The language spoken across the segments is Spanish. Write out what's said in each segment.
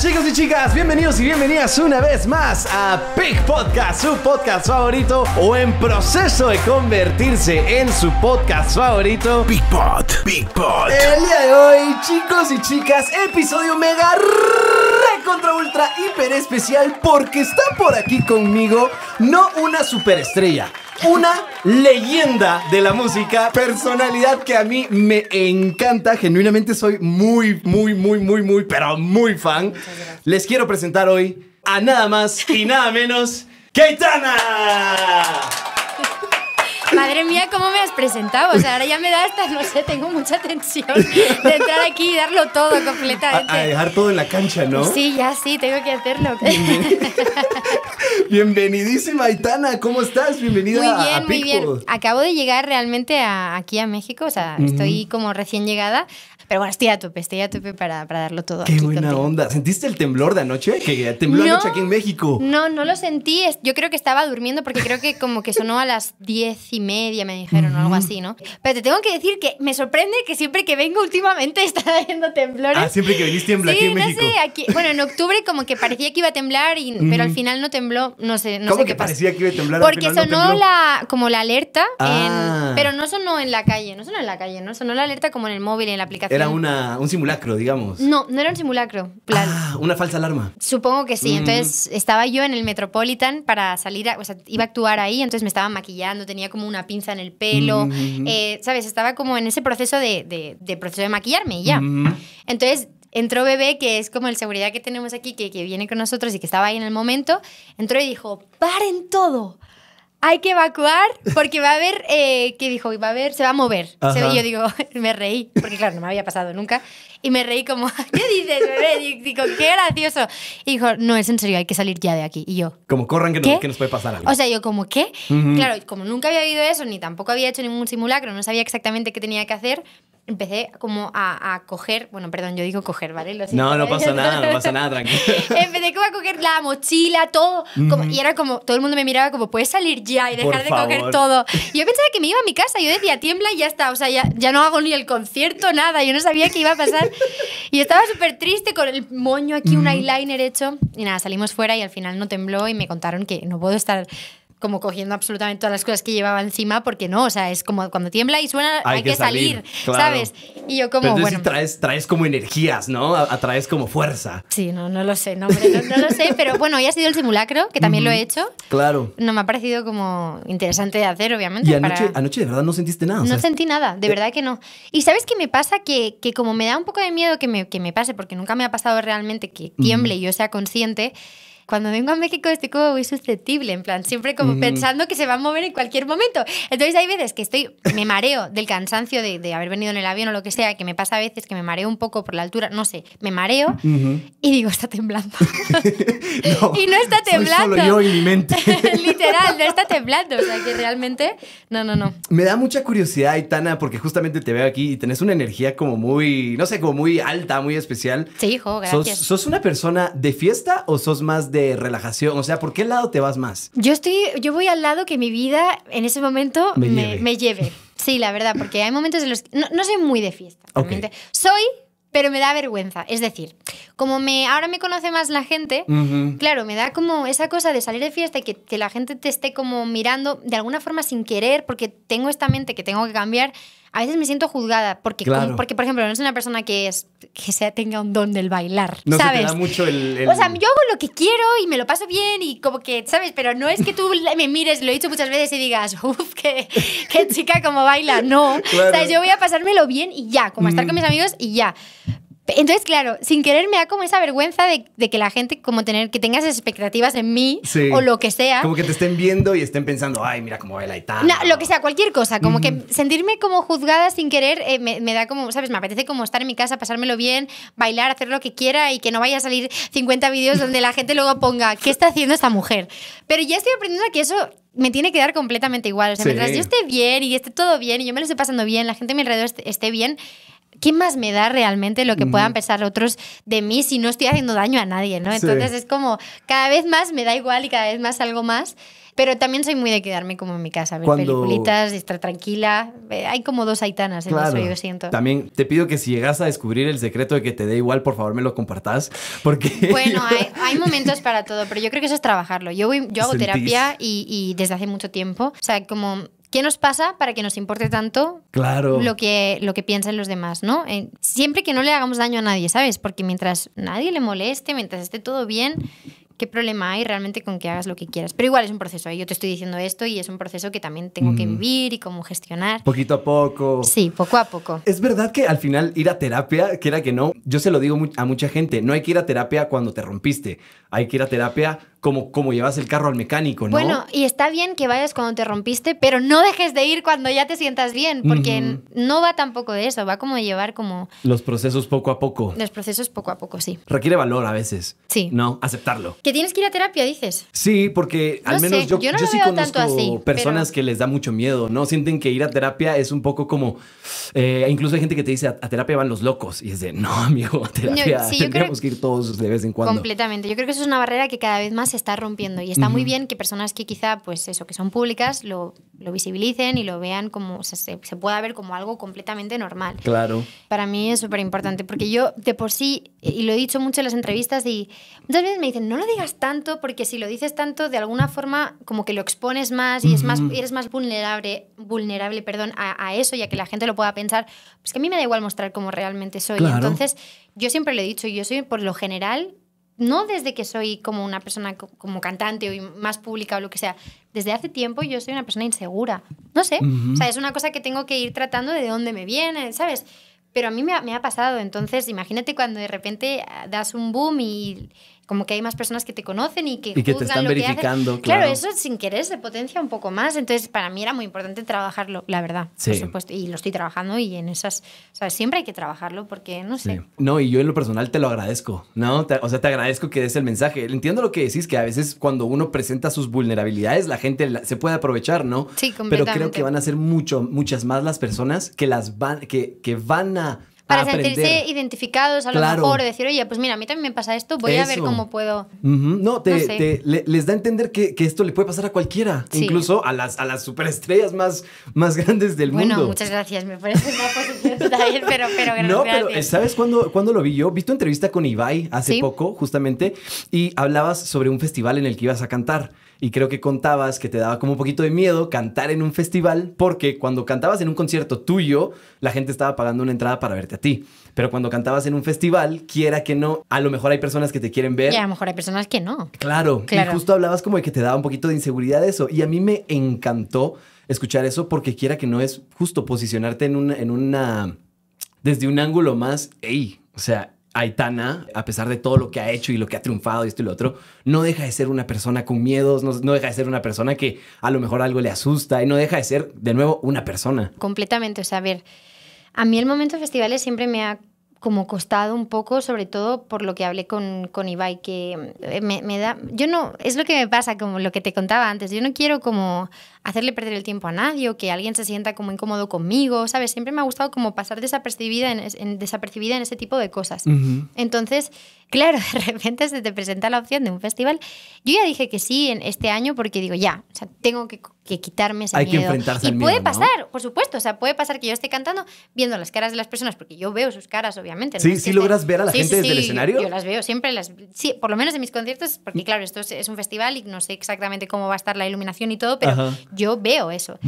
chicos y chicas, bienvenidos y bienvenidas una vez más a Big Podcast, su podcast favorito o en proceso de convertirse en su podcast favorito. Big Pod, Big Pod. El día de hoy, chicos y chicas, episodio mega re contra ultra hiper especial porque está por aquí conmigo no una superestrella, una leyenda de la música, personalidad que a mí me encanta, genuinamente soy muy, muy, muy, muy, muy, pero muy fan. Les quiero presentar hoy a nada más y nada menos ¡Keitana! Madre mía, ¿cómo me has presentado? O sea, ahora ya me da hasta, no sé, tengo mucha tensión de entrar aquí y darlo todo completamente. A, dejar todo en la cancha, ¿no? Sí, ya sí, tengo que hacerlo. Bienvenidísima, Aitana, ¿cómo estás? Bienvenida muy bien, Muy bien, muy bien. Acabo de llegar realmente aquí a México, o sea, estoy como recién llegada, pero bueno, estoy a tope, estoy a tope para, darlo todo. Qué buena onda. ¿Sentiste el temblor de anoche? Que tembló anoche aquí en México. No, no lo sentí. Yo creo que estaba durmiendo porque creo que como que sonó a las diez y media, me dijeron, o algo así, ¿no? Pero te tengo que decir que me sorprende que siempre que vengo últimamente está habiendo temblores. Ah, siempre que venís tiembla sí, aquí en bueno, en octubre como que parecía que iba a temblar, y, pero al final no tembló, no sé, no ¿Cómo sé que qué parecía que iba a temblar? Porque sonó la, como la alerta, ah. pero no sonó en la calle, no sonó en la calle, ¿no? Sonó la alerta como en el móvil, en la aplicación era un simulacro, digamos. No, no era un simulacro. Ah, una falsa alarma. Supongo que sí. Mm. Entonces estaba yo en el Metropolitan para salir, a, o sea, iba a actuar ahí, entonces me estaba maquillando, tenía como una pinza en el pelo, mm. eh, ¿sabes? Estaba como en ese proceso de, proceso de maquillarme y ya. Mm. Entonces entró Bebé, que es como el seguridad que tenemos aquí, que, que viene con nosotros y que estaba ahí en el momento, entró y dijo, paren todo hay que evacuar porque va a haber, eh, ¿qué dijo? Va a haber, se va a mover. Se, yo digo, me reí, porque claro, no me había pasado nunca. Y me reí como, ¿qué dices, bebé? Y digo, qué gracioso. Y dijo, no, es en serio, hay que salir ya de aquí. Y yo, como corran que, nos puede pasar algo. O sea, yo como, ¿qué? Claro, como nunca había habido eso, ni tampoco había hecho ningún simulacro, no sabía exactamente qué tenía que hacer, empecé como a, coger, bueno, perdón, yo digo coger, ¿vale? no, no ¿eh? pasa nada, no pasa nada, tranquilo. empecé como a coger la mochila, todo, como, y era como, todo el mundo me miraba como, puedes salir ya y dejar de coger todo. Y yo pensaba que me iba a mi casa, yo decía, tiembla y ya está, o sea, ya, ya no hago ni el concierto, nada, yo no sabía qué iba a pasar. y estaba súper triste con el moño aquí, un eyeliner hecho. Y nada, salimos fuera y al final no tembló y me contaron que no puedo estar como cogiendo absolutamente todas las cosas que llevaba encima, porque no, o sea, es como cuando tiembla y suena, hay, que, salir, ¿sabes? Y yo como, Pero bueno... traes, como energías, ¿no? Atraes como fuerza. Sí, no, no lo sé, no, no, lo sé, pero bueno, ya ha sido el simulacro, que también lo he hecho. Claro. No me ha parecido como interesante de hacer, obviamente. Y anoche, anoche de verdad no sentiste nada. No sentí nada, de eh, verdad que no. Y ¿sabes qué me pasa? Que, que, como me da un poco de miedo que me, que me pase, porque nunca me ha pasado realmente que tiemble y yo sea consciente cuando vengo a México estoy como muy susceptible, en plan, siempre como mm. pensando que se va a mover en cualquier momento. Entonces hay veces que estoy, me mareo del cansancio de, haber venido en el avión o lo que sea, que me pasa a veces que me mareo un poco por la altura, no sé, me mareo y digo, está temblando. y no está temblando. solo yo y mi mente. Literal, no está temblando. O sea, que realmente, no, no, no. Me da mucha curiosidad, Aitana, porque justamente te veo aquí y tenés una energía como muy, no sé, como muy alta, muy especial. Sí, hijo, gracias. sos una persona de fiesta o sos más de relajación? O sea, ¿por qué lado te vas más? Yo estoy, yo voy al lado que mi vida en ese momento me, lleve. Sí, la verdad, porque hay momentos en los que no, soy muy de fiesta. Soy, pero me da vergüenza. Es decir, como me, ahora me conoce más la gente, claro, me da como esa cosa de salir de fiesta y que la gente te esté como mirando de alguna forma sin querer, porque tengo esta mente que tengo que cambiar a veces me siento juzgada porque, porque por ejemplo, no es una persona que, es, que sea, tenga un don del bailar, no ¿sabes? da mucho el, O sea, yo hago lo que quiero y me lo paso bien y como que, ¿sabes? Pero no es que tú me mires, lo he dicho muchas veces y digas, uff, qué, chica como baila. No. O sea, yo voy a pasármelo bien y ya, como estar con mm. mis amigos y ya. Entonces, claro, sin querer me da como esa vergüenza de, que la gente, como tener, que tengas expectativas en mí o lo que sea. Como que te estén viendo y estén pensando, ay, mira cómo baila y tal. No, lo que sea, cualquier cosa. Como que sentirme como juzgada sin querer eh, me, da como, ¿sabes? Me apetece como estar en mi casa, pasármelo bien, bailar, hacer lo que quiera y que no vaya a salir 50 vídeos donde la gente luego ponga, ¿qué está haciendo esta mujer? Pero ya estoy aprendiendo que eso me tiene que dar completamente igual. O sea, mientras yo esté bien y esté todo bien y yo me lo esté pasando bien, la gente a mi alrededor esté bien, ¿qué más me da realmente lo que puedan pensar otros de mí si no estoy haciendo daño a nadie, ¿no? Entonces es como, cada vez más me da igual y cada vez más algo más. Pero también soy muy de quedarme como en mi casa, ver películitas, peliculitas, estar tranquila. Eh, hay como dos aitanas en eso, yo siento. También te pido que si llegas a descubrir el secreto de que te dé igual, por favor me lo compartas. Porque bueno, hay, momentos para todo, pero yo creo que eso es trabajarlo. Yo, yo hago terapia y, y desde hace mucho tiempo. O sea, como ¿Qué nos pasa para que nos importe tanto claro. lo, que, lo que piensan los demás, ¿no? Eh, siempre que no le hagamos daño a nadie, ¿sabes? Porque mientras nadie le moleste, mientras esté todo bien, ¿qué problema hay realmente con que hagas lo que quieras? Pero igual es un proceso, ¿eh? yo te estoy diciendo esto y es un proceso que también tengo que mm. vivir y cómo gestionar. Poquito a poco. Sí, poco a poco. Es verdad que al final ir a terapia, que era que no, yo se lo digo a mucha gente, no hay que ir a terapia cuando te rompiste, hay que ir a terapia como, llevas el carro al mecánico, ¿no? Bueno, y está bien que vayas cuando te rompiste, pero no dejes de ir cuando ya te sientas bien, porque no va tampoco de eso, va como de llevar como... Los procesos poco a poco. Los procesos poco a poco, sí. Requiere valor a veces. Sí. ¿No? Aceptarlo. Que tienes que ir a terapia, dices. Sí, porque al menos yo, yo, sí conozco así, personas que les da mucho miedo, ¿no? Sienten que ir a terapia es un poco como... Eh, incluso hay gente que te dice, a, terapia van los locos, y es de, no, amigo, a terapia tendríamos que ir todos de vez en cuando. Completamente. Yo creo que eso es una barrera que cada vez más se está rompiendo y está muy bien que personas que quizá, pues eso, que son públicas, lo, visibilicen y lo vean como, o sea, se, pueda ver como algo completamente normal. Claro. Para mí es súper importante porque yo de por sí, y lo he dicho mucho en las entrevistas y muchas veces me dicen, no lo digas tanto porque si lo dices tanto, de alguna forma como que lo expones más y es más, eres más vulnerable, vulnerable perdón, a, eso y a que la gente lo pueda pensar. Pues que a mí me da igual mostrar cómo realmente soy. Entonces, yo siempre lo he dicho, yo soy por lo general no desde que soy como una persona como cantante o más pública o lo que sea, desde hace tiempo yo soy una persona insegura. No sé, o sea, es una cosa que tengo que ir tratando de dónde me viene, ¿sabes? Pero a mí me ha, me ha pasado, entonces imagínate cuando de repente ah, das un boom y, como que hay más personas que te conocen y que, te están verificando. claro. eso sin querer se potencia un poco más. Entonces, para mí era muy importante trabajarlo, la verdad, por supuesto. Y lo estoy trabajando y en esas, o sea, siempre hay que trabajarlo porque no sé. No, y yo en lo personal te lo agradezco, ¿no? o sea, te agradezco que des el mensaje. Entiendo lo que decís, que a veces cuando uno presenta sus vulnerabilidades, la gente se puede aprovechar, ¿no? Sí, completamente. Pero creo que van a ser mucho, muchas más las personas que las van, que, que van a para sentirse identificados, a lo mejor, decir, oye, pues mira, a mí también me pasa esto, voy a ver cómo puedo. No, te, les da a entender que, esto le puede pasar a cualquiera, incluso a las, a las superestrellas más, más grandes del mundo. Bueno, muchas gracias, me parece una posición pero, pero gracias. No, pero eh, ¿sabes cuándo, lo vi yo? Vi tu entrevista con Ibai hace poco, justamente, y hablabas sobre un festival en el que ibas a cantar y creo que contabas que te daba como un poquito de miedo cantar en un festival porque cuando cantabas en un concierto tuyo, la gente estaba pagando una entrada para verte a ti. Pero cuando cantabas en un festival, quiera que no, a lo mejor hay personas que te quieren ver. Y a lo mejor hay personas que no. Claro. claro. Y justo hablabas como de que te daba un poquito de inseguridad eso. Y a mí me encantó escuchar eso porque quiera que no es justo posicionarte en una, en una desde un ángulo más, ey, o sea, Aitana, a pesar de todo lo que ha hecho y lo que ha triunfado y esto y lo otro, no deja de ser una persona con miedos, no, deja de ser una persona que a lo mejor algo le asusta y no deja de ser, de nuevo, una persona. Completamente, o sea, a ver, a mí el momento festivales siempre me ha como costado un poco, sobre todo por lo que hablé con, con Ibai, que eh, me, da... Yo no, es lo que me pasa, como lo que te contaba antes, yo no quiero como hacerle perder el tiempo a nadie o que alguien se sienta como incómodo conmigo, ¿sabes? Siempre me ha gustado como pasar desapercibida en, desapercibida en ese tipo de cosas. Entonces, claro, de repente se te presenta la opción de un festival. Yo ya dije que sí en este año porque digo, ya, o sea, tengo que, quitarme ese Hay miedo. Que enfrentarse y puede pasar, por supuesto, o sea, puede pasar que yo esté cantando viendo las caras de las personas, porque yo veo sus caras, obviamente Sí, sí logras ver a la gente desde el escenario. Yo, las veo siempre, las, sí, por lo menos en mis conciertos, porque mm. claro, esto es, un festival y no sé exactamente cómo va a estar la iluminación y todo, pero yo veo eso.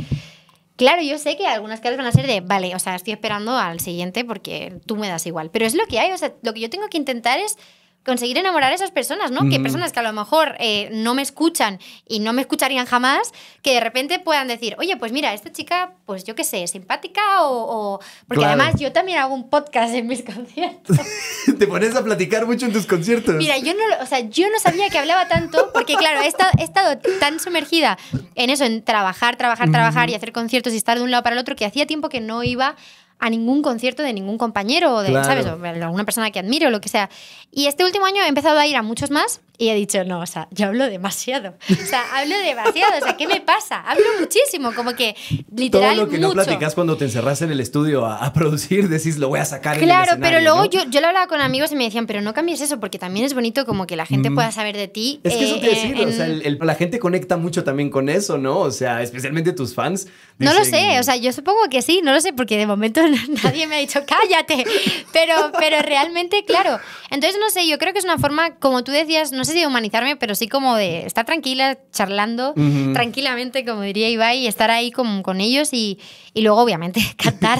Claro, yo sé que algunas caras van a ser de, vale, o sea, estoy esperando al siguiente porque tú me das igual, pero es lo que hay, o sea, lo que yo tengo que intentar es conseguir enamorar a esas personas, ¿no? Que personas que a lo mejor eh, no me escuchan y no me escucharían jamás, que de repente puedan decir, oye, pues mira, esta chica, pues yo qué sé, simpática o... Porque además yo también hago un podcast en mis conciertos. Te pones a platicar mucho en tus conciertos. Mira, yo no, o sea, yo no sabía que hablaba tanto, porque claro, he estado, he estado tan sumergida en eso, en trabajar, trabajar, trabajar y hacer conciertos y estar de un lado para el otro, que hacía tiempo que no iba a ningún concierto de ningún compañero o de, ¿sabes? alguna persona que admiro o lo que sea. Y este último año he empezado a ir a muchos más y he dicho, no, o sea, yo hablo demasiado. O sea, hablo demasiado. O sea, ¿qué me pasa? Hablo muchísimo, como que literal. Todo lo que no platicas cuando te encerras en el estudio a, producir, decís, lo voy a sacar. Claro, en el pero luego yo, yo lo hablaba con amigos y me decían, pero no cambies eso, porque también es bonito como que la gente mm. pueda saber de ti. Es que eso te eh, o sea, la gente conecta mucho también con eso, ¿no? O sea, especialmente tus fans. No lo sé, o sea, yo supongo que sí, no lo sé, porque de momento nadie me ha dicho, cállate. Pero, pero realmente, claro. Entonces, no sé, yo creo que es una forma, como tú decías, no sé de humanizarme, pero sí como de estar tranquila, charlando tranquilamente, como diría Ibai, y estar ahí con, con ellos y, y, luego, obviamente, cantar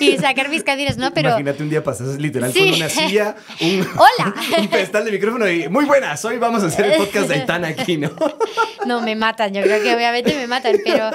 y sacar mis canciones, ¿no? Pero... Imagínate un día pasas literal con una silla, un, pedestal de micrófono y muy buenas, hoy vamos a hacer el podcast de Aitana aquí, ¿no? no, me matan, yo creo que obviamente me matan, pero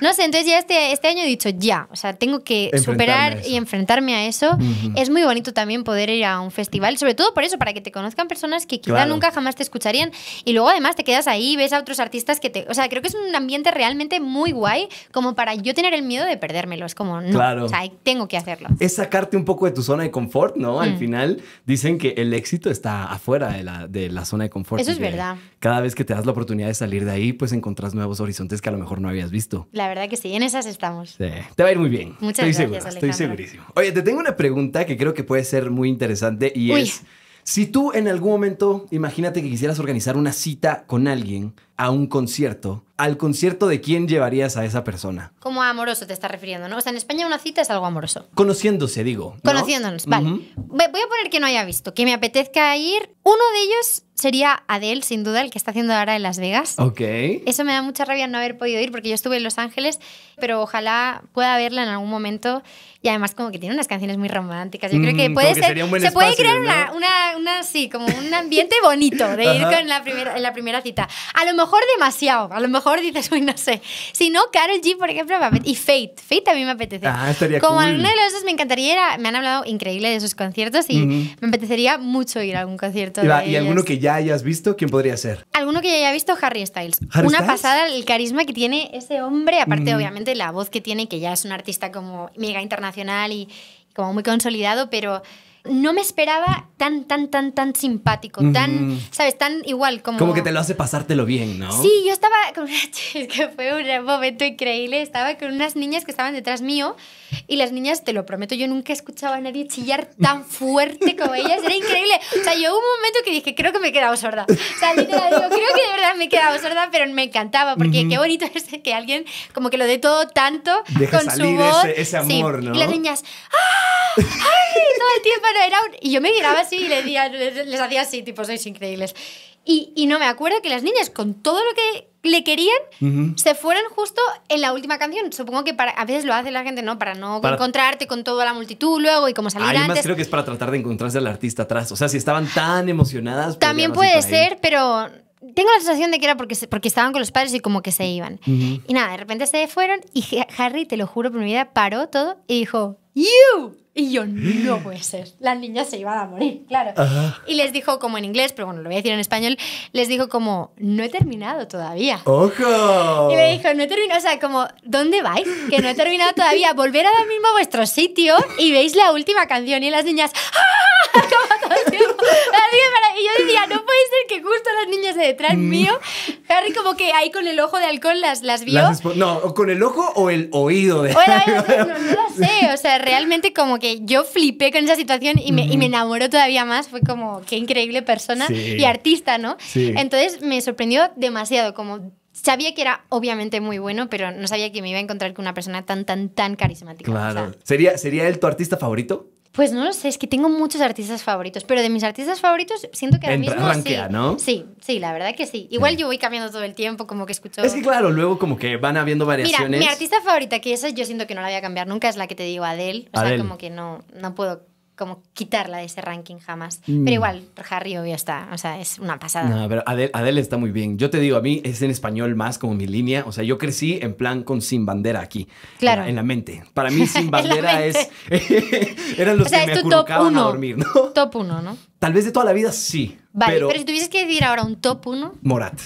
no sé, entonces ya este, este año he dicho ya, o sea, tengo que superar y enfrentarme a eso. Es muy bonito también poder ir a un festival, sobre todo por eso, para que te conozcan personas que quizá nunca jamás te escucharían y luego además te quedas ahí, ves a otros artistas que te... O sea, creo que es un ambiente realmente muy guay como para yo tener el miedo de perdérmelo. Es como, no, claro. o sea, tengo que hacerlo. Es sacarte un poco de tu zona de confort, ¿no? Al mm. final dicen que el éxito está afuera de la, de la zona de confort. Eso es verdad. Cada vez que te das la oportunidad de salir de ahí, pues encontrás nuevos horizontes que a lo mejor no habías visto. La verdad que sí, en esas estamos. Sí. Te va a ir muy bien. Muchas estoy gracias, Estoy segurísimo. Oye, te tengo una pregunta que creo que puede ser muy interesante y es... Si tú en algún momento, imagínate que quisieras organizar una cita con alguien a un concierto, al concierto de quién llevarías a esa persona. Como amoroso te estás refiriendo, ¿no? O sea, en España una cita es algo amoroso. Conociéndose, digo. Conociéndonos, vale. Voy a poner que no haya visto, que me apetezca ir. Uno de ellos sería Adele, sin duda, el que está haciendo ahora en Las Vegas. Ok. Eso me da mucha rabia no haber podido ir porque yo estuve en Los Ángeles, pero ojalá pueda verla en algún momento. Y además como que tiene unas canciones muy románticas. Yo creo que mm, puede ser... se puede crear una, una, una, sí, como un ambiente bonito de ir con la, primera en la primera cita. A lo mejor mejor demasiado, a lo mejor dices, uy, no sé. Si no, Carol G, por ejemplo, y Fate, Fate a mí me apetece. Ah, como alguno de los dos me encantaría, me han hablado increíble de sus conciertos y me apetecería mucho ir a algún concierto. ¿Y, de ¿y alguno que ya hayas visto? ¿Quién podría ser? Alguno que ya haya visto, Harry Styles. una pasada el carisma que tiene ese hombre, aparte, obviamente, la voz que tiene, que ya es un artista como mega internacional y como muy consolidado, pero no me esperaba tan, tan, tan, tan simpático, tan, ¿sabes? Tan igual como... Como que te lo hace pasártelo bien, ¿no? Sí, yo estaba con es que fue un momento increíble, estaba con unas niñas que estaban detrás mío y las niñas, te lo prometo, yo nunca escuchaba a nadie chillar tan fuerte como ellas, era increíble. O sea, yo hubo un momento que dije, creo que me he quedado sorda. O sea, yo digo, creo que de verdad me he quedado sorda, pero me encantaba, porque qué bonito es que alguien como que lo dé todo tanto con su voz. Ese, amor, ¿no? Y las niñas, ¡Ah! ¡ay! Todo el tiempo y yo me miraba así y les, hacía así, tipo, sois increíbles. Y, no me acuerdo que las niñas, con todo lo que le querían, se fueran justo en la última canción. Supongo que para, a veces lo hace la gente, ¿no? Para no encontrarte con toda la multitud luego y como salir Además, creo que es para tratar de encontrarse al artista atrás. O sea, si estaban tan emocionadas. Pues También puede ser, pero tengo la sensación de que era porque, porque estaban con los padres y como que se iban. Y nada, de repente se fueron y Harry, te lo juro por mi vida, paró todo y dijo, ¡You! Y yo, no puede ser. Las niñas se iban a morir, claro. Y les dijo como en inglés, pero bueno, lo voy a decir en español, les dijo como, no he terminado todavía. ¡Ojo! Y me dijo, no he terminado, o sea, como, ¿dónde vais? Que no he terminado todavía. Volver ahora mismo a vuestro sitio y veis la última canción y las niñas, ¡ah! Y yo decía, no puede ser que justo las niñas de detrás mm. mío, Harry como que ahí con el ojo de alcohol las, las vio. no, con el ojo o el oído de... no, no lo sé, o sea, realmente como que yo flipé con esa situación y me, enamoró todavía más. Fue como, qué increíble persona y artista, ¿no? Entonces me sorprendió demasiado, como Sabía que era obviamente muy bueno, pero no sabía que me iba a encontrar con una persona tan, tan, tan carismática. Claro. ¿Sería, ¿Sería él tu artista favorito? Pues no lo sé, es que tengo muchos artistas favoritos, pero de mis artistas favoritos siento que ahora mismo sí, ¿no? sí, sí, la verdad que sí. Igual yo voy cambiando todo el tiempo, como que escucho. Es que claro, luego como que van habiendo variaciones. mi artista favorita que esa yo siento que no la voy a cambiar nunca es la que te digo Adele, o sea, como que no no puedo como quitarla de ese ranking jamás. Pero mm. igual, Harry obvio está, o sea, es una pasada. No, pero Adele, está muy bien. Yo te digo, a mí es en español más como mi línea, o sea, yo crecí en plan con Sin Bandera aquí. Claro. En, la mente. Para mí Sin Bandera es... eran los o sea, que me acurrucaban a dormir, ¿no? Top uno, ¿no? Tal vez de toda la vida sí. Vale, pero, pero si tuvieses que decir ahora un top uno... Morat.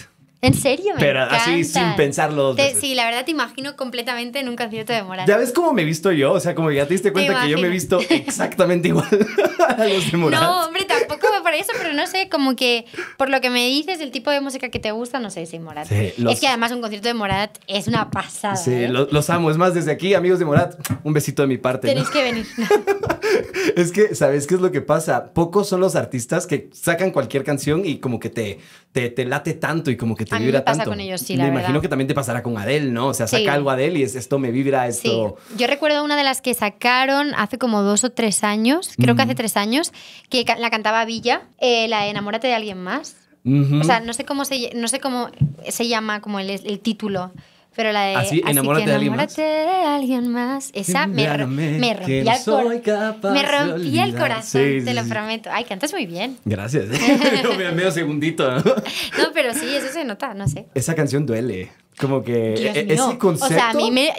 En serio, me Pero así sin pensarlo. Sí, la verdad te imagino completamente en un concierto de Morat. ¿Ya ves cómo me he visto yo? O sea, como ya te diste cuenta que yo me he visto exactamente igual a los de Morat. No, hombre, tampoco para eso, pero no sé, como que por lo que me dices, el tipo de música que te gusta, no sé, si Morat. Es que además un concierto de Morat es una pasada. Sí, ¿eh? los, amo. Es más, desde aquí, amigos de Morat, un besito de mi parte. Tenéis que venir. es que, ¿sabes qué es lo que pasa? Pocos son los artistas que sacan cualquier canción y como que te, te, te late tanto y como que te a mí me pasa con ellos, sí, la Me imagino que también te pasará con Adele, ¿no? O sea, saca algo Adele y es, esto me vibra, esto... Yo recuerdo una de las que sacaron hace como dos o tres años, creo que hace tres años, que la cantaba Villa, eh, la Enamórate de alguien más. O sea, no sé cómo se, no sé cómo se llama como el, el título. Pero la de. Así, enamórate, de, alguien más. Esa me, me rompía el corazón. Me rompía el corazón, te lo prometo. Ay, cantas muy bien. Gracias. medio segundito. ¿no? pero sí, eso se nota, no sé. Esa canción duele. Como que e-, ese concepto. O sea, a mí me.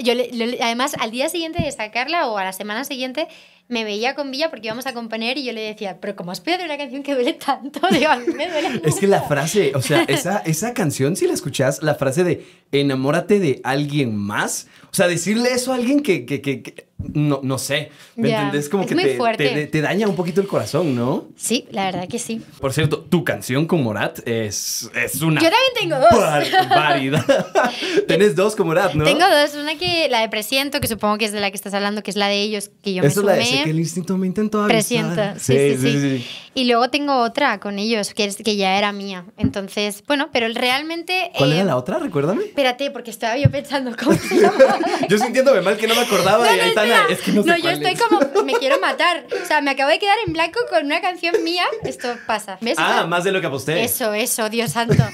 además, al día siguiente de sacarla o a la semana siguiente, me veía con Villa porque íbamos a componer y yo le decía, pero como has pedido una canción que duele tanto? Digo, me duele Es que la frase, o sea, esa, canción, si la escuchás, la frase de enamórate de alguien más, o sea, decirle eso a alguien que, no, no sé, ¿me entendés? Como es que muy te, fuerte. Te, daña un poquito el corazón, ¿no? Sí, la verdad que sí. Por cierto, tu canción con Morat es, una... Yo también tengo dos. Válida. tienes dos con Morat, ¿no? Tengo dos, una que la de Presiento, que supongo que es de la que estás hablando, que es la de ellos, que yo me sumé que el instinto me intentó avisar. Presienta, sí sí, sí Y luego tengo otra con ellos, que, es, que ya era mía. Entonces, bueno, pero realmente... ¿Cuál era eh, la otra? Recuérdame. Espérate, porque estaba yo pensando cómo se llamaba. yo sintiéndome mal que no me acordaba no, y Aitana, es que no yo estoy como, me quiero matar. O sea, me acabo de quedar en blanco con una canción mía. Esto pasa. Ah, más de lo que aposté. Eso, eso, Dios santo.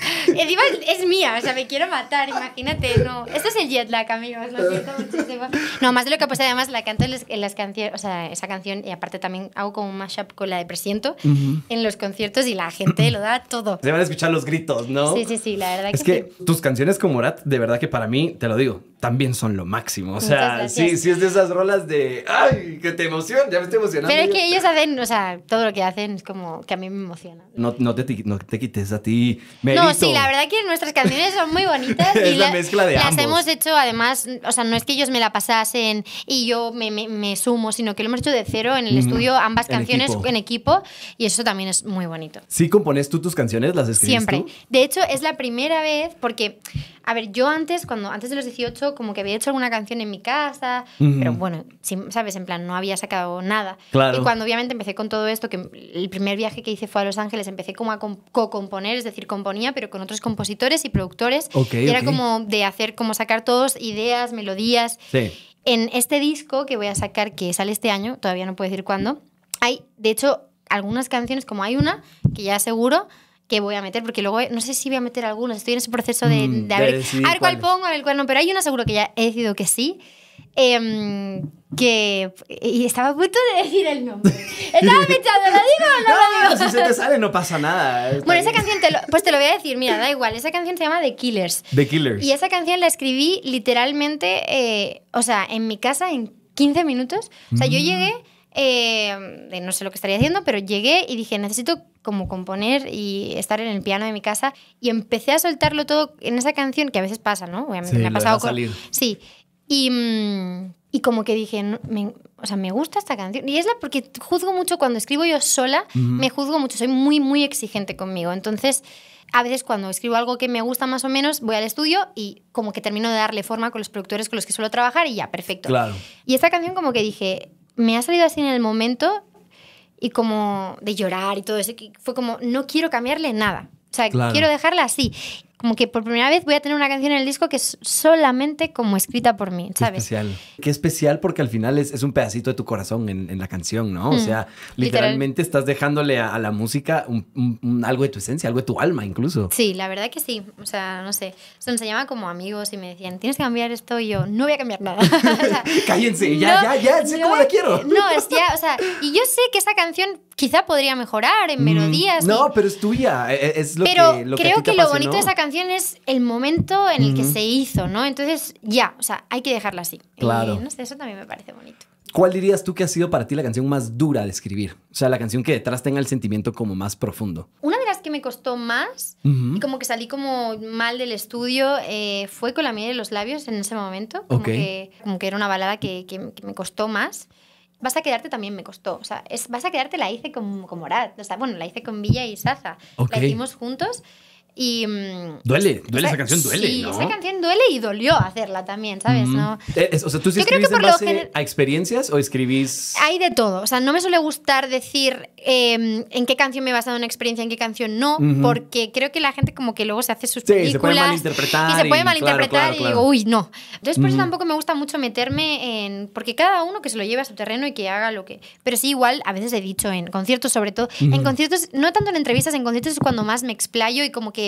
Eh, es mía, o sea, me quiero matar, imagínate. No, esto es el jet lag, amigos, lo siento muchísimo. No, más de lo que aposté, además la canto en en las canciones, o sea, esa canción y aparte también hago como un mashup con la de Presiento en los conciertos y la gente lo da todo. Se van a escuchar los gritos, ¿no? Sí, sí, sí, la verdad que es que, tus canciones como Morat, de verdad que para mí, te lo digo, también son lo máximo. O sea, sí, sí es de esas rolas de ay, que te emociona ya me estoy emocionando. Pero es que ellos hacen, o sea, todo lo que hacen es como que a mí me emociona. No, te, quites a ti. No, sí, la verdad que nuestras canciones son muy bonitas. es la, mezcla de Las hemos hecho, además, o sea, no es que ellos me la pasasen y yo me, sumo, sino que lo hemos de cero en el estudio ambas canciones en equipo y eso también es muy bonito. ¿Sí compones tú tus canciones? ¿Las escribes Siempre. De hecho, es la primera vez porque, a ver, yo antes, cuando antes de los 18, como que había hecho alguna canción en mi casa, pero bueno, sabes, en plan, no había sacado nada. Claro. Y cuando obviamente empecé con todo esto, que el primer viaje que hice fue a Los Ángeles, empecé como a co-componer, es decir, componía, pero con otros compositores y productores. Okay, y era como de hacer, como sacar todos ideas, melodías. Sí. En este disco que voy a sacar, que sale este año, todavía no puedo decir cuándo, hay, de hecho, algunas canciones, como hay una, que ya seguro que voy a meter, porque luego no sé si voy a meter algunas, estoy en ese proceso de, mm, a ver, cuál pongo, a ver cuál no, pero hay una seguro que ya he decidido que sí, Em, que y estaba a punto de decir el nombre. Estaba pensando, ¿lo digo o no, lo digo? si se te sale no pasa nada. Bueno, esa canción, pues te lo voy a decir, mira, da igual. Esa canción se llama The Killers. The Killers. Y esa canción la escribí literalmente, eh, o sea, en mi casa en 15 minutos. O sea, yo mm. llegué, eh, no sé lo que estaría haciendo, pero llegué y dije, necesito como componer y estar en el piano de mi casa. Y empecé a soltarlo todo en esa canción, que a veces pasa, ¿no? Obviamente me ha pasado Sí, Mm, y, como que dije, o sea, me gusta esta canción. Y es la porque juzgo mucho cuando escribo yo sola, me juzgo mucho, soy muy, muy exigente conmigo. Entonces, a veces cuando escribo algo que me gusta más o menos, voy al estudio y como que termino de darle forma con los productores con los que suelo trabajar y ya, perfecto. Y esta canción como que dije, me ha salido así en el momento y como de llorar y todo eso, fue como, no quiero cambiarle nada. O sea, quiero dejarla así como que por primera vez voy a tener una canción en el disco que es solamente como escrita por mí, ¿sabes? Qué especial. Qué especial porque al final es, un pedacito de tu corazón en, la canción, ¿no? O mm, sea, literalmente estás dejándole a, la música un, algo de tu esencia, algo de tu alma incluso. Sí, la verdad que sí. O sea, no sé. Se nos llama como amigos y me decían, tienes que cambiar esto y yo, no voy a cambiar nada. Cállense, ya, ya, ya, sé cómo la quiero. no, es ya, o sea, y yo sé que esa canción Quizá podría mejorar en mm, melodías. no, pero es tuya. E-, e-, es, lo pero que, Pero creo que, lo bonito de esa canción es el momento en el que se hizo, ¿no? Entonces, ya, o sea, hay que dejarla así. Claro. eso también me parece bonito. ¿Cuál dirías tú que ha sido para ti la canción más dura de escribir? O sea, la canción que detrás tenga el sentimiento como más profundo. Una de las que me costó más y como que salí como mal del estudio eh, fue con la miel de los labios en ese momento. Como, que, como que era una balada que, que me costó más. Vas a quedarte también me costó. O sea, es, vas a quedarte la hice con, con Morat. bueno, la hice con Villa y Saza. La hicimos juntos y, mm, duele, duele esa canción, duele. Sí, esa canción duele y dolió hacerla también, ¿sabes? ¿No? Eh, o sea, ¿tú sí escribís en a experiencias o escribís...? Hay de todo. O sea, no me suele gustar decir em, en qué canción me he basado en una experiencia, en qué canción no, porque creo que la gente como que luego se hace sus películas... se puede malinterpretar. Y se puede malinterpretar y, digo, uy, no. Entonces por eso tampoco me gusta mucho meterme en... Porque cada uno que se lo lleve a su terreno y que haga lo que... Pero sí, igual, a veces he dicho en conciertos sobre todo. En conciertos, no tanto en entrevistas, en conciertos es cuando más me explayo y como que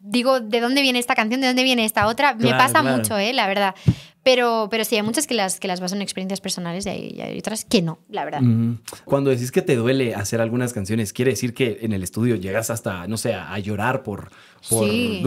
digo, ¿de dónde viene esta canción? ¿De dónde viene esta otra? Me pasa mucho, ¿eh? La verdad. Pero, pero sí, hay muchas que las, que las basan en experiencias personales y hay, otras que no, la verdad. Cuando decís que te duele hacer algunas canciones, ¿quiere decir que en el estudio llegas hasta, no sé, a llorar por... sí.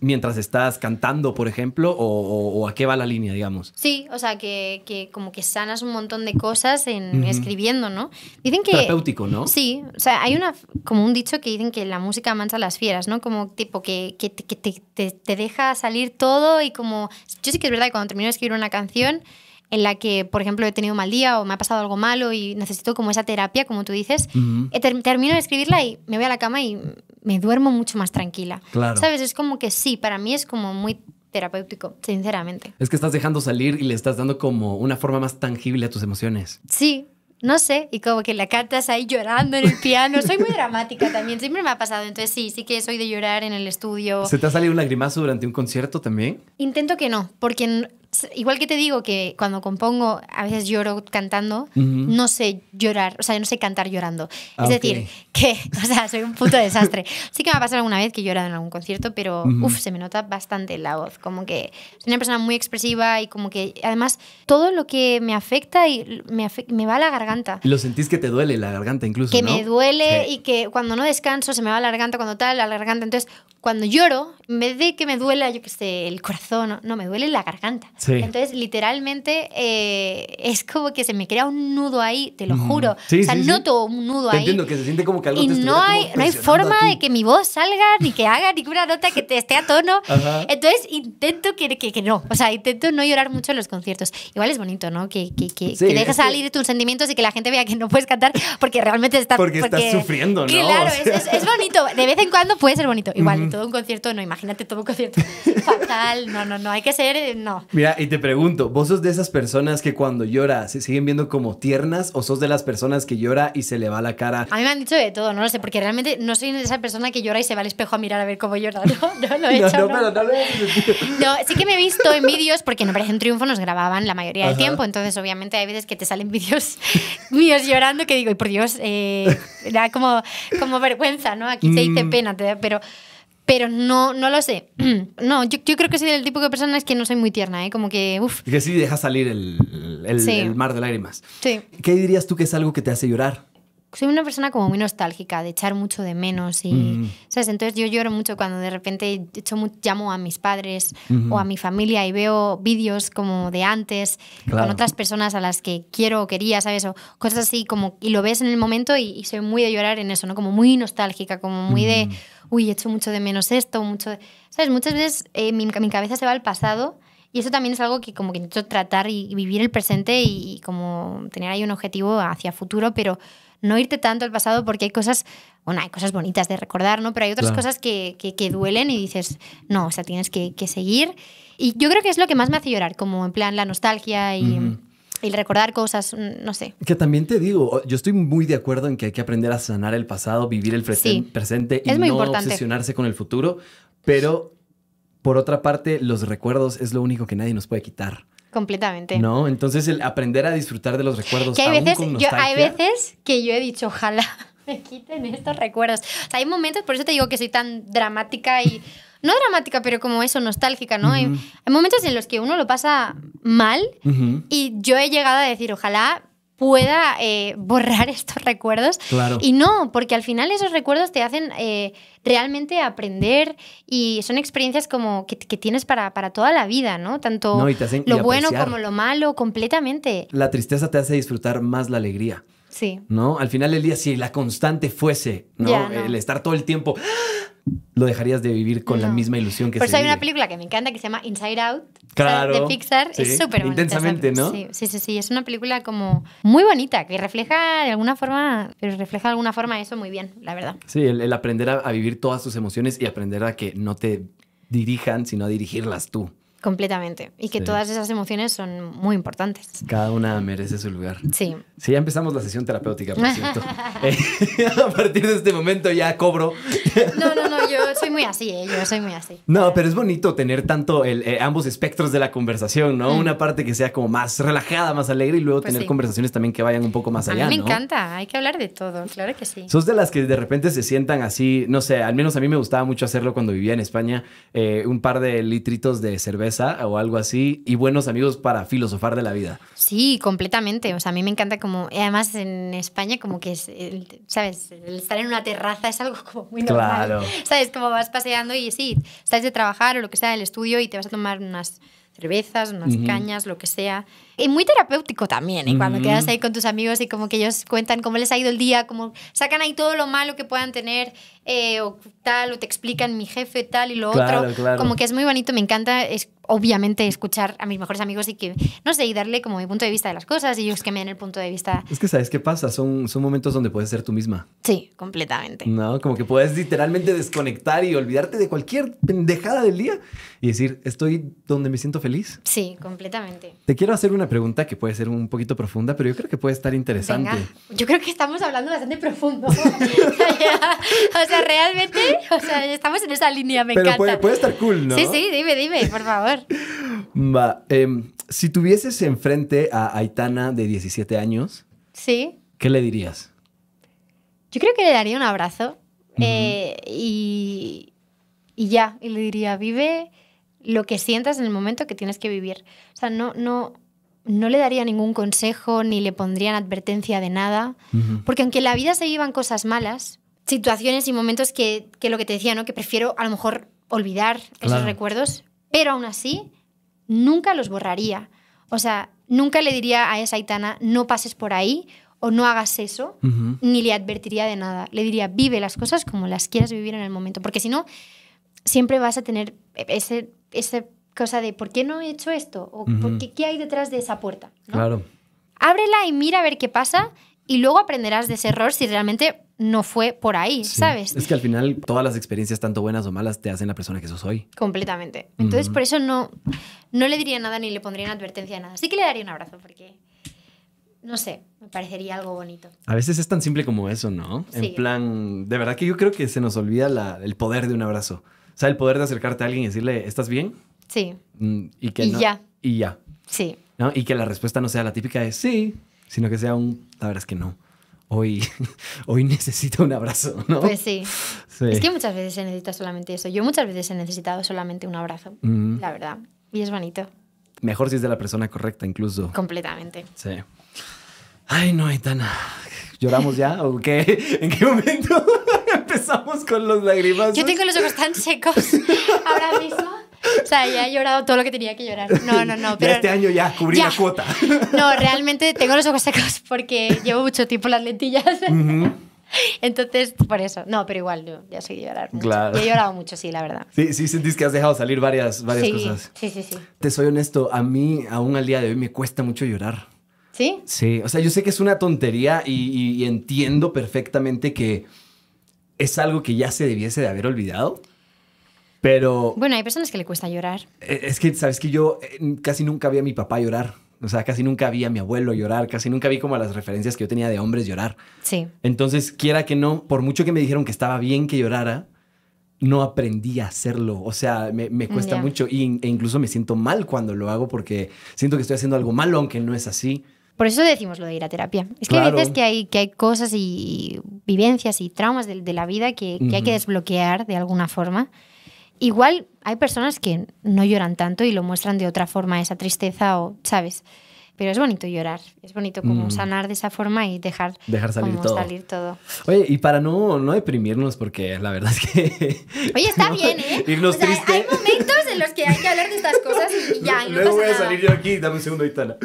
mientras estás cantando, por ejemplo, o, a qué va la línea, digamos? Sí, o sea, que, que como que sanas un montón de cosas en, escribiendo, ¿no? Dicen que... Terapéutico, ¿no? Sí, o sea, hay una, como un dicho que dicen que la música mancha las fieras, ¿no? Como tipo que, que, te, te, te, deja salir todo y como... Yo sí que es verdad que cuando termino escribir una canción en la que, por ejemplo, he tenido un mal día o me ha pasado algo malo y necesito como esa terapia, como tú dices, eh, termino de escribirla y me voy a la cama y me duermo mucho más tranquila. Claro. ¿Sabes? Es como que sí, para mí es como muy terapéutico, sinceramente. Es que estás dejando salir y le estás dando como una forma más tangible a tus emociones. Sí, no sé, y como que la cantas ahí llorando en el piano. Soy muy dramática también, siempre me ha pasado. Entonces sí, sí que soy de llorar en el estudio. ¿Se te ha salido un lagrimazo durante un concierto también? Intento que no, porque igual que te digo que cuando compongo a veces lloro cantando, no sé llorar, o sea, no sé cantar llorando. Ah, es decir, que, o sea, soy un puto desastre. sí que me ha pasado alguna vez que he llorado en algún concierto, pero uff, se me nota bastante la voz. Como que soy una persona muy expresiva y como que además todo lo que me afecta y me, me va a la garganta. Lo sentís que te duele la garganta incluso. Que me duele y que cuando no descanso se me va la garganta, cuando tal, la garganta. Entonces, cuando lloro, en vez de que me duela, yo que sé, el corazón, no me duele la garganta. Entonces, literalmente, eh, es como que se me crea un nudo ahí, te lo juro. o sea, noto un nudo ahí. Entiendo que se siente como que algo Y no, hay, no hay forma de que mi voz salga, ni que haga ninguna nota que te esté a tono. Entonces, intento que, que, que, no. O sea, intento no llorar mucho en los conciertos. Igual es bonito, ¿no? Que, que, que, dejes salir tus sentimientos y que la gente vea que no puedes cantar porque realmente estás. Porque, porque, estás sufriendo, ¿no? Claro, es, bonito. De vez en cuando puede ser bonito. Igual, en todo un concierto, no. Imagínate todo un concierto fatal. No, no, no. Hay que ser. Eh, no. Mira, y te pregunto, ¿vos sos de esas personas que cuando llora se siguen viendo como tiernas o sos de las personas que llora y se le va la cara? A mí me han dicho de todo, no lo sé, porque realmente no soy de esa persona que llora y se va al espejo a mirar a ver cómo llora, ¿no? No No, no, no. no No, sí que me he visto en vídeos, porque en Operación Triunfo nos grababan la mayoría del tiempo, entonces obviamente hay veces que te salen vídeos míos llorando que digo, y por Dios, eh, da como, como vergüenza, ¿no? Aquí mm. te dice pena, pero pero no, no lo sé. No, yo, creo que soy del tipo de es que no soy muy tierna, ¿eh? Como que, uff. Que sí deja salir el, el, mar de lágrimas. Sí. ¿Qué dirías tú que es algo que te hace llorar? soy una persona como muy nostálgica, de echar mucho de menos y, mm. ¿sabes? Entonces yo lloro mucho cuando de repente llamo a mis padres o a mi familia y veo vídeos como de antes con otras personas a las que quiero o quería, ¿sabes? O cosas así como, y lo ves en el momento y, soy muy de llorar en eso, ¿no? Como muy nostálgica, como muy de, mm. uy, echo mucho de menos esto, mucho, de... ¿sabes? Muchas veces eh, mi, mi, cabeza se va al pasado. Y eso también es algo que como que intento tratar y, vivir el presente y, y como tener ahí un objetivo hacia futuro, pero no irte tanto al pasado porque hay cosas, bueno, hay cosas bonitas de recordar, ¿no? Pero hay otras cosas que, duelen y dices, no, o sea, tienes que, seguir. Y yo creo que es lo que más me hace llorar, como en plan la nostalgia y... El recordar cosas, mm, no sé. Que también te digo, yo estoy muy de acuerdo en que hay que aprender a sanar el pasado, vivir el presente y no obsesionarse con el futuro, pero por otra parte, los recuerdos es lo único que nadie nos puede quitar. Completamente. ¿No? Entonces, el aprender a disfrutar de los recuerdos. hay, veces, hay veces que yo he dicho, ojalá me quiten estos recuerdos. O sea, hay momentos, por eso te digo que soy tan dramática y. No dramática, pero como eso, nostálgica, ¿no? hay, momentos en los que uno lo pasa mal y yo he llegado a decir, ojalá pueda eh, borrar estos recuerdos. Y no, porque al final esos recuerdos te hacen eh, realmente aprender y son experiencias como que, tienes para, toda la vida, ¿no? Tanto lo bueno como lo malo, completamente. La tristeza te hace disfrutar más la alegría. ¿No? Al final del día, si la constante fuese, ¿no? El estar todo el tiempo, lo dejarías de vivir con la misma ilusión que Por eso hay una película que me encanta que se llama Inside Out. de Pixar. Es súper bonita. Intensamente, ¿no? Sí, sí, sí, Es una película como muy bonita, que refleja de alguna forma, pero refleja de alguna forma eso muy bien, la verdad. Sí, el, aprender a, a vivir todas tus emociones y aprender a que no te dirijan, sino a dirigirlas tú. Completamente. Y que todas esas emociones son muy importantes. Cada una merece su lugar. Sí. Sí, ya empezamos la sesión terapéutica, por cierto. Eh, a partir de este momento ya cobro. no, no, no, yo soy muy así, eh, yo soy muy así. No, pero es bonito tener tanto eh, ambos espectros de la conversación, ¿no? Mm. Una parte que sea como más relajada, más alegre y luego pues tener conversaciones también que vayan un poco más allá. A mí me encanta, hay que hablar de todo, claro que sí. Sos de las que de repente se sientan así, no sé, al menos a mí me gustaba mucho hacerlo cuando vivía en España, un par de litritos de cerveza o algo así y buenos amigos para filosofar de la vida. Sí, completamente. O sea, a mí me encanta como, además en España como que es, ¿sabes? estar en una terraza es algo como muy normal. Claro. ¿Sabes? Como vas paseando y sí, estás de trabajar o lo que sea, el estudio y te vas a tomar unas cervezas, unas cañas, lo que sea y muy terapéutico también, ¿eh? cuando quedas ahí con tus amigos y como que ellos cuentan cómo les ha ido el día, como sacan ahí todo lo malo que puedan tener eh, o tal, o te explican mi jefe tal y lo otro. Como que es muy bonito, me encanta es, obviamente escuchar a mis mejores amigos y que, no sé, y darle como mi punto de vista de las cosas y ellos que me den el punto de vista. Es que sabes qué pasa, son, son momentos donde puedes ser tú misma. Sí, completamente. No, como que puedes literalmente desconectar y olvidarte de cualquier pendejada del día y decir, estoy donde me siento feliz. Sí, completamente. Te quiero hacer una pregunta que puede ser un poquito profunda, pero yo creo que puede estar interesante. yo creo que estamos hablando bastante profundo. o, sea, realmente, o sea, estamos en esa línea, me Puede, puede estar cool, ¿no? Sí, sí, dime, dime, por favor. Va, em, si tuvieses enfrente a Aitana de 17 años, ¿Sí? ¿qué le dirías? Yo creo que le daría un abrazo eh, y, y ya, y le diría, vive lo que sientas en el momento que tienes que vivir. O sea, no, no, no le daría ningún consejo ni le pondrían advertencia de nada, porque aunque en la vida se vivan cosas malas, situaciones y momentos que, lo que te decía, ¿no? que prefiero a lo mejor olvidar esos recuerdos, pero aún así nunca los borraría. O sea, nunca le diría a esa Aitana, no pases por ahí o no hagas eso, ni le advertiría de nada. Le diría, vive las cosas como las quieras vivir en el momento, porque si no, siempre vas a tener ese, ese cosa de ¿por qué no he hecho esto? ¿O qué, qué, hay detrás de esa puerta? ¿no? Claro. Ábrela y mira a ver qué pasa y luego aprenderás de ese error si realmente no fue por ahí, ¿sabes? Es que al final todas las experiencias, tanto buenas o malas, te hacen la persona que sos hoy. Completamente. Entonces, por eso no, no le diría nada ni le pondría una advertencia nada. Sí que le daría un abrazo porque no sé, me parecería algo bonito. A veces es tan simple como eso, ¿no? En plan, de verdad que yo creo que se nos olvida el poder de un abrazo. O sea, el poder de acercarte a alguien y decirle, ¿estás bien? Sí. Mm, y que ya. Y ya. Sí. ¿no? Y que la respuesta no sea la típica de sí, sino que sea un, la verdad es que no. Hoy, hoy necesito un abrazo, ¿no? Pues sí. Es que muchas veces se necesita solamente eso. Yo muchas veces he necesitado solamente un abrazo, mm. la verdad. Y es bonito. Mejor si es de la persona correcta, incluso. Completamente. Sí. Ay, no, Aitana. ¿Lloramos ya o qué? ¿En qué momento empezamos con los lágrimas? Yo tengo los ojos tan secos ahora mismo. O sea, ya he llorado todo lo que tenía que llorar. No, no, no. Pero este año ya cubrí la cuota. No, realmente tengo los ojos secos porque llevo mucho tiempo las lentillas. Entonces, por eso. No, pero igual, yo, ya seguí llorando. He llorado mucho, sí, la verdad. Sí, sí, sentís que has dejado salir varias, varias cosas. Sí, sí, sí. Te soy honesto, a mí aún al día de hoy me cuesta mucho llorar. ¿Sí? Sí, o sea, yo sé que es una tontería y entiendo perfectamente que es algo que ya se debiese de haber olvidado. Pero. Bueno, hay personas que le cuesta llorar. Eh, es que, sabes que yo eh, casi nunca vi a mi papá llorar. O sea, casi nunca vi a mi abuelo llorar, casi nunca vi como las referencias que yo tenía de hombres llorar. Sí. Entonces, quiera que no, por mucho que me dijeron que estaba bien que llorara, no aprendí a hacerlo. O sea, me, cuesta mucho e incluso me siento mal cuando lo hago porque siento que estoy haciendo algo malo, aunque no es así. Por eso decimos lo de ir a terapia. Es que claro. que hay, que hay cosas y vivencias y traumas de, la vida que, hay que desbloquear de alguna forma Igual hay personas que no lloran tanto y lo muestran de otra forma, esa tristeza o, ¿sabes? Pero es bonito llorar, es bonito como mm. sanar de esa forma y dejar, dejar salir, todo. Oye, y para no, no deprimirnos, porque la verdad es que... Oye, está bien, ¿eh? Irnos o Hay momentos en los que hay que hablar de estas cosas y ya, y no Luego voy a salir yo aquí, dame un segundo, Itana.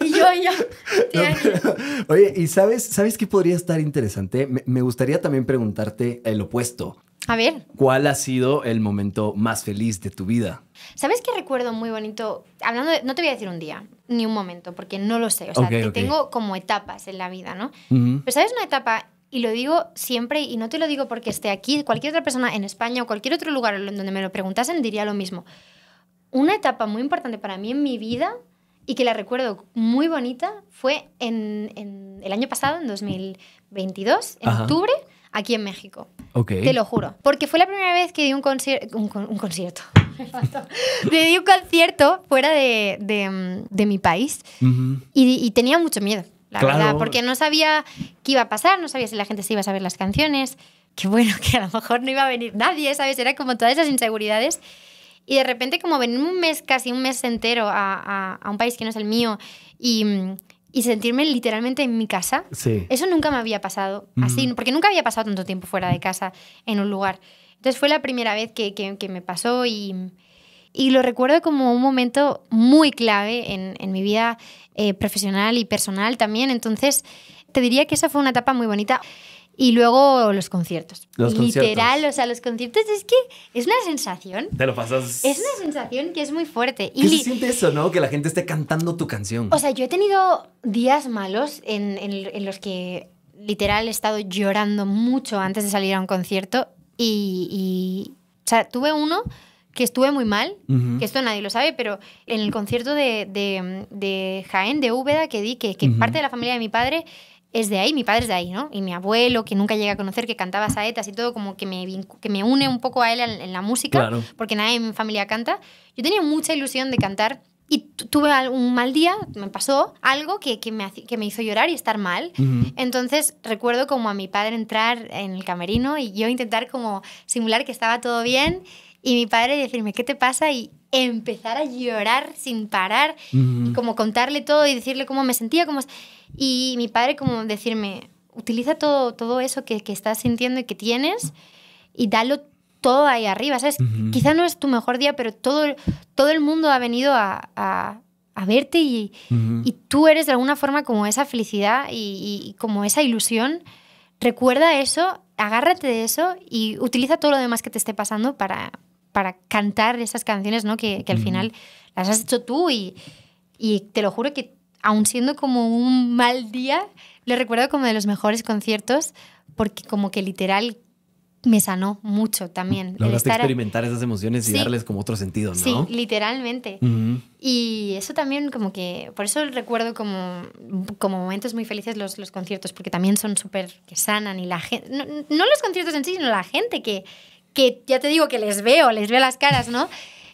y yo, y yo. oye, ¿y sabes, sabes qué podría estar interesante? me gustaría también preguntarte el opuesto. A ver. ¿Cuál ha sido el momento más feliz de tu vida? ¿Sabes qué recuerdo muy bonito? Hablando de, no te voy a decir un día, ni un momento, porque no lo sé. O sea, tengo como etapas en la vida, ¿no? Pero ¿sabes una etapa? Y lo digo siempre, y no te lo digo porque esté aquí, cualquier otra persona en España o cualquier otro lugar donde me lo preguntasen diría lo mismo. Una etapa muy importante para mí en mi vida y que la recuerdo muy bonita fue en, el año pasado, en 2022, en octubre, aquí en México. ok Te lo juro. Porque fue la primera vez que di un, un, concierto. di un concierto fuera de, de, mm, mi país y, tenía mucho miedo, la verdad, porque no sabía qué iba a pasar, no sabía si la gente se iba a saber las canciones, que bueno, que a lo mejor no iba a venir nadie, ¿sabes? Era como todas esas inseguridades. Y de repente como venir un mes, casi un mes entero a, a, a un país que no es el mío y mm, y sentirme literalmente en mi casa. Eso nunca me había pasado así, porque nunca había pasado tanto tiempo fuera de casa en un lugar. Entonces fue la primera vez que, me pasó y, lo recuerdo como un momento muy clave en, mi vida eh, profesional y personal también. Entonces te diría que esa fue una etapa muy bonita. Y luego los conciertos. Los Literal, o sea, los conciertos es que es una sensación. Te lo pasas. Es una sensación que es muy fuerte. ¿Qué se siente eso, no? Que la gente esté cantando tu canción. O sea, yo he tenido días malos en, en, los que literal he estado llorando mucho antes de salir a un concierto. Y, o sea, tuve uno que estuve muy mal, que esto nadie lo sabe, pero en el concierto de, de, Jaén, de Úbeda, que di, que, parte de la familia de mi padre es de ahí, mi padre es de ahí, ¿no? Y mi abuelo, que nunca llegué a conocer, que cantaba saetas y todo, como que me, que me une un poco a él en, la música, porque nadie en mi familia canta. Yo tenía mucha ilusión de cantar y tuve un mal día, me pasó algo que, que, me, que me, hizo llorar y estar mal. Entonces recuerdo como a mi padre entrar en el camerino y yo intentar como simular que estaba todo bien y mi padre decirme, ¿qué te pasa? Y empezar a llorar sin parar, y como contarle todo y decirle cómo me sentía, Y mi padre como decirme, utiliza todo, todo eso que, que estás sintiendo y que tienes y dalo todo ahí arriba, ¿sabes? Quizá no es tu mejor día, pero todo, todo el mundo ha venido a, a, verte y, y, tú eres de alguna forma como esa felicidad y, como esa ilusión. Recuerda eso, agárrate de eso y utiliza todo lo demás que te esté pasando para, para cantar esas canciones, ¿no? Que, que al final las has hecho tú y, y te lo juro que aun siendo como un mal día, lo recuerdo como de los mejores conciertos porque como que literal me sanó mucho también. Lograste experimentar esas emociones y darles como otro sentido, ¿no? Sí, literalmente. Y eso también como que, por eso recuerdo como, como momentos muy felices los, los conciertos, porque también son súper que sanan y la gente, no, los conciertos en sí, sino la gente que, que ya te digo que les veo, les veo las caras, ¿no?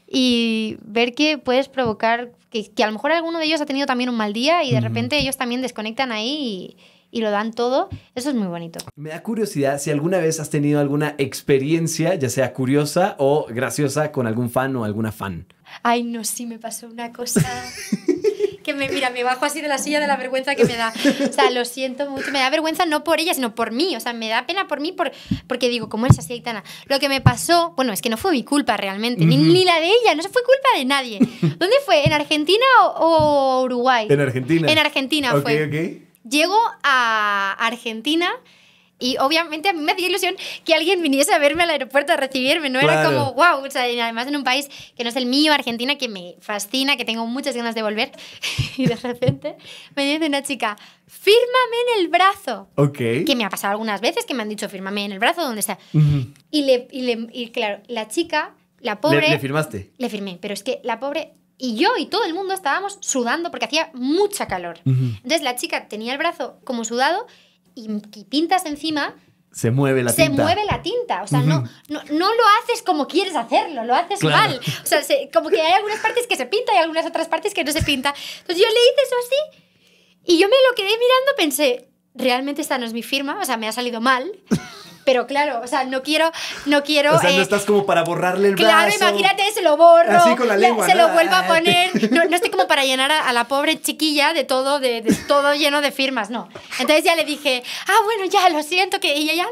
Y ver que puedes provocar, que, que a lo mejor alguno de ellos ha tenido también un mal día y de repente ellos también desconectan ahí y, y lo dan todo, eso es muy bonito. Me da curiosidad si alguna vez has tenido alguna experiencia, ya sea curiosa o graciosa, con algún fan o alguna fan. Ay, no, sí me pasó una cosa. me mira, me bajo así de la silla de la vergüenza que me da. O sea, lo siento mucho. Me da vergüenza no por ella, sino por mí. O sea, me da pena por mí por, porque digo, ¿cómo es así, Aitana? Lo que me pasó, bueno, es que no fue mi culpa realmente, ni, la de ella, no fue culpa de nadie. ¿Dónde fue? ¿En Argentina o, Uruguay? En Argentina. En Argentina fue. Okay. Llego a Argentina y obviamente a mí me hacía ilusión que alguien viniese a verme al aeropuerto a recibirme, no era como, wow, y además en un país que no es el mío, Argentina, que me fascina, que tengo muchas ganas de volver. y de repente me dice una chica, fírmame en el brazo. Ok. Que me ha pasado algunas veces que me han dicho, fírmame en el brazo, donde sea. y, le, y, le, claro, la chica, la pobre... Le, firmaste? Le firmé, pero es que la pobre y yo y todo el mundo estábamos sudando porque hacía mucha calor. Entonces la chica tenía el brazo como sudado y, pintas encima, se mueve la tinta. Se mueve la tinta. O sea, no, no, no, lo haces como quieres hacerlo, lo haces mal. O sea, como que hay algunas partes que se pinta y algunas otras partes que no se pinta. Entonces yo le hice eso así y yo me lo quedé mirando, pensé, realmente esta no es mi firma, o sea, me ha salido mal. Pero claro, o sea, no quiero, no quiero. O sea, no eh, estás como para borrarle el claro, Claro, imagínate, se lo borro. Así con la lengua, Se lo vuelvo a ah, poner. No, estoy como para llenar a, la pobre chiquilla de todo, de todo lleno de firmas, no. Entonces ya le dije, ah, bueno, ya, lo siento, que ella ya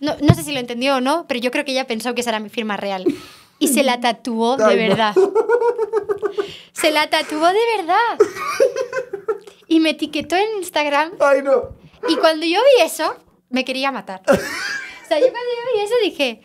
no, no, sé si lo entendió o no, pero yo creo que ella pensó que esa era mi firma real. Y se la tatuó de verdad. Se la tatuó de verdad. Y me etiquetó en Instagram. Ay, no. Y cuando yo vi eso, me quería matar sea, yo cuando yo vi eso dije.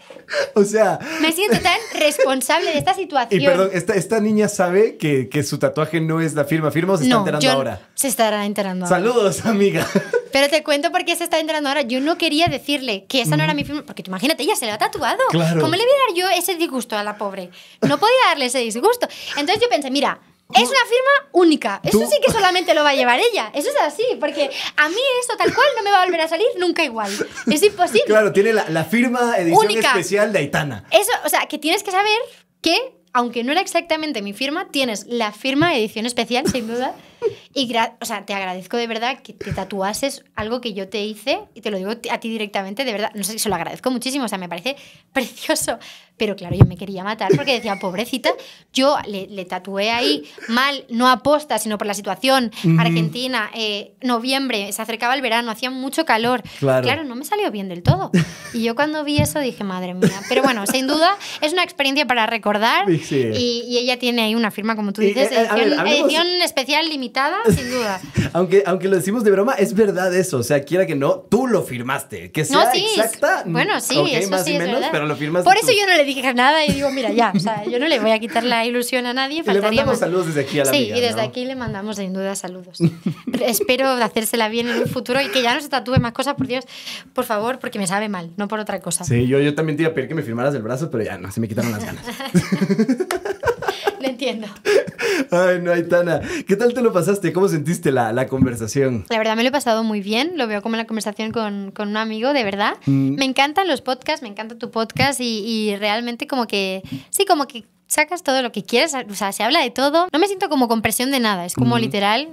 O sea. Me siento tan responsable de esta situación. Y perdón, esta, niña sabe que, que, su tatuaje no es la firma. ¿Firma o se está enterando ahora? Se estará enterando ahora. Saludos, amiga. Pero te cuento por qué se está enterando ahora. Yo no quería decirle que esa no era mi firma. Porque imagínate, ella se lo ha tatuado. Claro. ¿Cómo le voy a dar yo ese disgusto a la pobre? No podía darle ese disgusto. Entonces yo pensé, mira, es una firma única. Eso sí que solamente lo va a llevar ella. Eso es así, porque a mí esto tal cual no me va a volver a salir nunca igual. Es imposible. Claro, tiene la, firma edición especial de Aitana. Eso, o sea, que tienes que saber que, aunque no era exactamente mi firma, tienes la firma edición especial, sin duda. Y, o sea, te agradezco de verdad que te tatuases algo que yo te hice, y te lo digo a ti directamente, de verdad. No sé, se lo agradezco muchísimo, o sea, me parece precioso. Pero claro, yo me quería matar porque decía, pobrecita, yo le, tatué ahí mal, no aposta, sino por la situación. Argentina, eh, noviembre, se acercaba el verano, hacía mucho calor. Claro. no me salió bien del todo. Y yo cuando vi eso dije, madre mía. Pero bueno, sin duda, es una experiencia para recordar. Y, ella tiene ahí una firma, como tú dices, eh, eh, edición, especial limitada, sin duda. aunque, aunque lo decimos de broma, es verdad eso. O sea, quiera que no, tú lo firmaste. Que sea no, exacta. Bueno, sí, más y menos, pero lo firmaste. Por eso yo no le dije nada y digo, mira, ya, o sea, yo no le voy a quitar la ilusión a nadie. Faltaría le mandamos saludos desde aquí a la Sí, y desde aquí le mandamos sin duda saludos. Espero hacérsela bien en un futuro y que ya no se tatúe más cosas, por Dios, por favor, porque me sabe mal, no por otra cosa. Sí, yo, yo también te iba a pedir que me firmaras el brazo, pero ya no, se me quitaron las ganas. Lo entiendo. Ay, no, Aitana. ¿Qué tal te lo pasaste? ¿Cómo sentiste la, conversación? La verdad me lo he pasado muy bien. Lo veo como la conversación con, un amigo, de verdad. Mm. Me encantan los podcasts, me encanta tu podcast y, realmente como que... Sí, como que sacas todo lo que quieres, o sea, se habla de todo. No me siento como con presión de nada, es como mm. literal,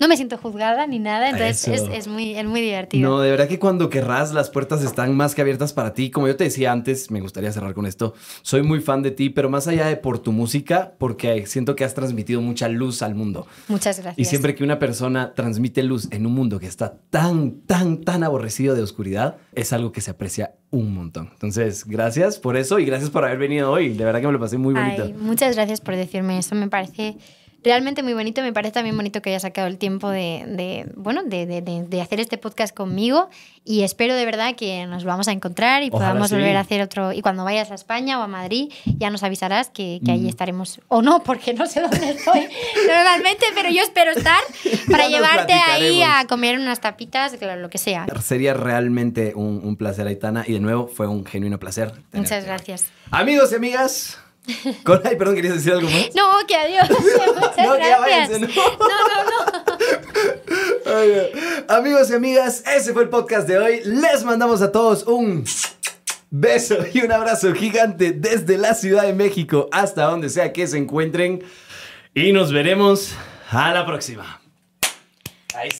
no me siento juzgada ni nada, entonces es, muy, muy divertido. No, de verdad que cuando querrás, las puertas están más que abiertas para ti. Como yo te decía antes, me gustaría cerrar con esto, soy muy fan de ti, pero más allá de por tu música, porque siento que has transmitido mucha luz al mundo. Muchas gracias. Y siempre que una persona transmite luz en un mundo que está tan, tan, tan aborrecido de oscuridad, es algo que se aprecia un montón. Entonces, gracias por eso y gracias por haber venido hoy. De verdad que me lo pasé muy bonito. muchas gracias por decirme eso, me parece realmente muy bonito. Me parece también bonito que hayas sacado el tiempo de, bueno, de, hacer este podcast conmigo y espero de verdad que nos vamos a encontrar y podamos volver a hacer otro. Y cuando vayas a España o a Madrid, ya nos avisarás que, allí mm. estaremos, o no, porque no sé dónde estoy normalmente, pero yo espero estar para llevarte ahí a comer unas tapitas, claro, lo que sea. Sería realmente un, placer, Aitana, y de nuevo fue un genuino placer. Muchas gracias. Amigos y amigas. Ay, perdón, ¿querías decir algo más? No, que adiós. no, que ¿no? no, no, Amigos y amigas, ese fue el podcast de hoy. Les mandamos a todos un beso y un abrazo gigante desde la Ciudad de México hasta donde sea que se encuentren. Y nos veremos a la próxima. Ahí